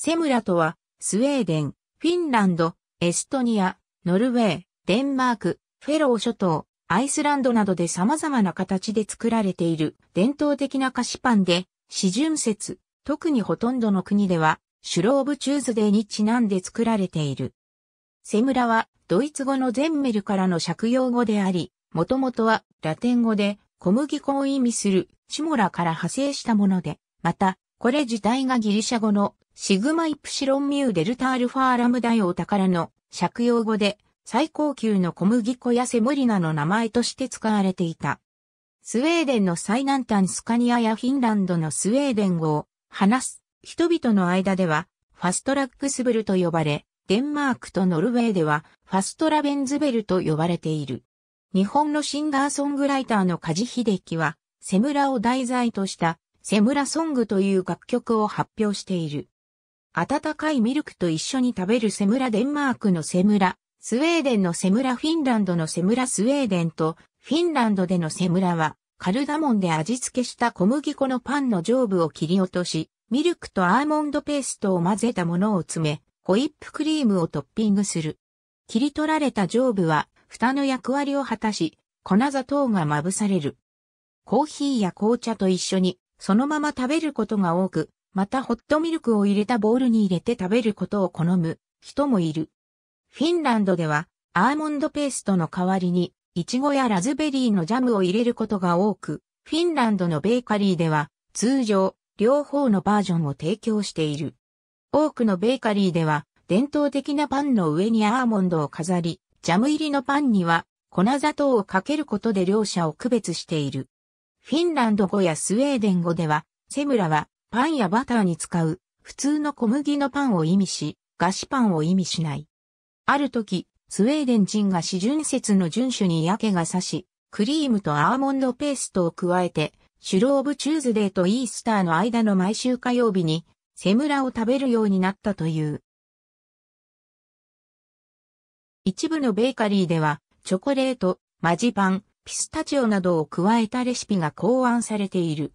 セムラとは、スウェーデン、フィンランド、エストニア、ノルウェー、デンマーク、フェロー諸島、アイスランドなどで様々な形で作られている伝統的な菓子パンで、四純節、特にほとんどの国では、シュローブチューズデーにちなんで作られている。セムラは、ドイツ語のゼンメルからの借用語であり、もともとはラテン語で小麦粉を意味するチモラから派生したもので、また、これ自体がギリシャ語のシグマイプシロンミューデルタアルファーラムダイオ用宝の借用語で最高級の小麦粉やセモリナの名前として使われていた。スウェーデンの最南端スカニアやフィンランドのスウェーデン語を話す人々の間ではファストラックスブルと呼ばれ、デンマークとノルウェーではファストラベンズベルと呼ばれている。日本のシンガーソングライターの梶秀樹はセムラを題材としたセムラソングという楽曲を発表している。温かいミルクと一緒に食べるセムラデンマークのセムラ、スウェーデンのセムラフィンランドのセムラスウェーデンと、フィンランドでのセムラは、カルダモンで味付けした小麦粉のパンの上部を切り落とし、ミルクとアーモンドペーストを混ぜたものを詰め、ホイップクリームをトッピングする。切り取られた上部は、蓋の役割を果たし、粉砂糖がまぶされる。コーヒーや紅茶と一緒に、そのまま食べることが多く、またホットミルクを入れたボウルに入れて食べることを好む人もいる。フィンランドではアーモンドペーストの代わりにイチゴやラズベリーのジャムを入れることが多く、フィンランドのベーカリーでは通常両方のバージョンを提供している。多くのベーカリーでは伝統的なパンの上にアーモンドを飾り、ジャム入りのパンには粉砂糖をかけることで両者を区別している。フィンランド語やスウェーデン語では、セムラはパンやバターに使う普通の小麦のパンを意味し、菓子パンを意味しない。ある時、スウェーデン人が四巡節の遵守に嫌気がさし、クリームとアーモンドペーストを加えて、シュローブチューズデーとイースターの間の毎週火曜日に、セムラを食べるようになったという。一部のベーカリーでは、チョコレート、マジパン、ピスタチオなどを加えたレシピが考案されている。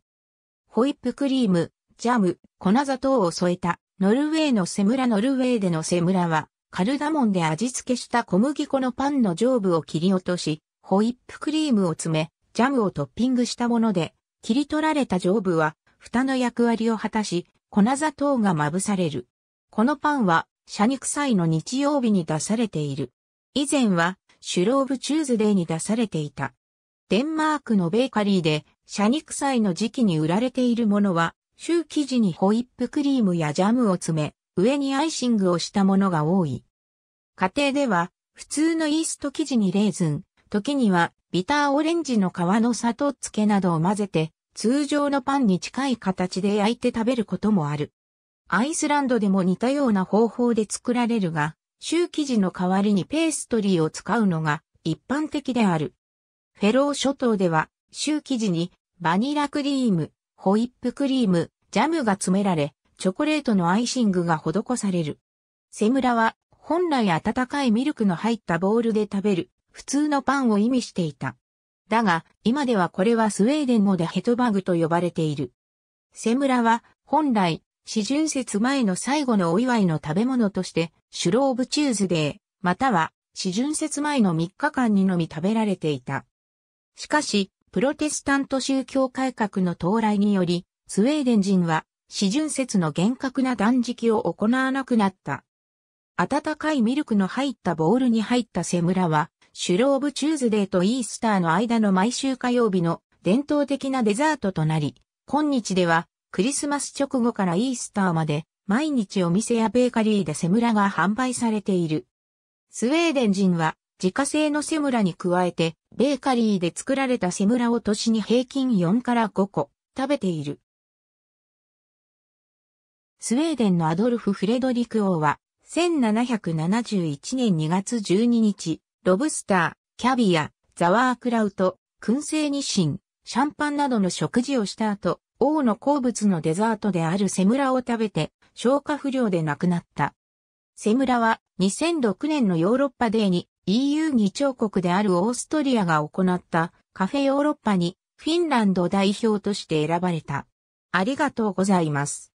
ホイップクリーム、ジャム、粉砂糖を添えた、ノルウェーのセムラノルウェーでのセムラは、カルダモンで味付けした小麦粉のパンの上部を切り落とし、ホイップクリームを詰め、ジャムをトッピングしたもので、切り取られた上部は、蓋の役割を果たし、粉砂糖がまぶされる。このパンは、シャクサイの日曜日に出されている。以前は、シュローブチューズデーに出されていた。デンマークのベーカリーで、シャクサイの時期に売られているものは、シュー生地にホイップクリームやジャムを詰め、上にアイシングをしたものが多い。家庭では、普通のイースト生地にレーズン、時にはビターオレンジの皮の砂糖漬けなどを混ぜて、通常のパンに近い形で焼いて食べることもある。アイスランドでも似たような方法で作られるが、シュー生地の代わりにペーストリーを使うのが一般的である。フェロー諸島では、シュー生地にバニラクリーム、ホイップクリーム、ジャムが詰められ、チョコレートのアイシングが施される。セムラは、本来温かいミルクの入ったボウルで食べる、普通のパンを意味していた。だが、今ではこれはスウェーデン語でヘトバグと呼ばれている。セムラは、本来、四巡節前の最後のお祝いの食べ物として、シュローブチューズデー、または、四巡節前の3日間にのみ食べられていた。しかし、プロテスタント宗教改革の到来により、スウェーデン人は、四巡節の厳格な断食を行わなくなった。温かいミルクの入ったボウルに入ったセムラは、シュローブチューズデーとイースターの間の毎週火曜日の伝統的なデザートとなり、今日ではクリスマス直後からイースターまで毎日お店やベーカリーでセムラが販売されている。スウェーデン人は自家製のセムラに加えて、ベーカリーで作られたセムラを年に平均4から5個食べている。スウェーデンのアドルフ・フレドリク王は、1771年2月12日、ロブスター、キャビア、ザワークラウト、燻製ニシン、シャンパンなどの食事をした後、王の好物のデザートであるセムラを食べて、消化不良で亡くなった。セムラは2006年のヨーロッパデーに EU 議長国であるオーストリアが行ったカフェヨーロッパにフィンランド代表として選ばれた。ありがとうございます。